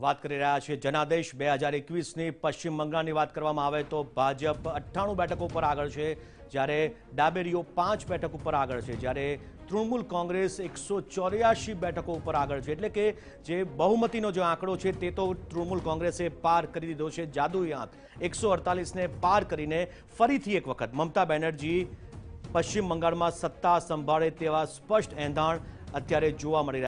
વાત કરી રહ્યા છે જનાદેશ 2021 ને પશ્ચિમ મંગળની વાત કરવામાં આવે તો ભાજપ 98 બેઠક ઉપર આગળ છે જ્યારે ડાબેરીઓ 5 બેઠક ઉપર આગળ છે જ્યારે તૃણમૂલ કોંગ્રેસ 184 બેઠકો ઉપર આગળ છે એટલે કે જે બહુમતીનો જે આંકડો છે તે તો તૃણમૂલ કોંગ્રેસે પાર કરી દીધો છે જાદુ્યાંક 148 ને પાર કરીને ફરીથી એક વખત મમતા બેનરજી પશ્ચિમ મંગળમાં સત્તા સંભાળે તેવા સ્પષ્ટ એંધાણ અત્યારે જોવા મળી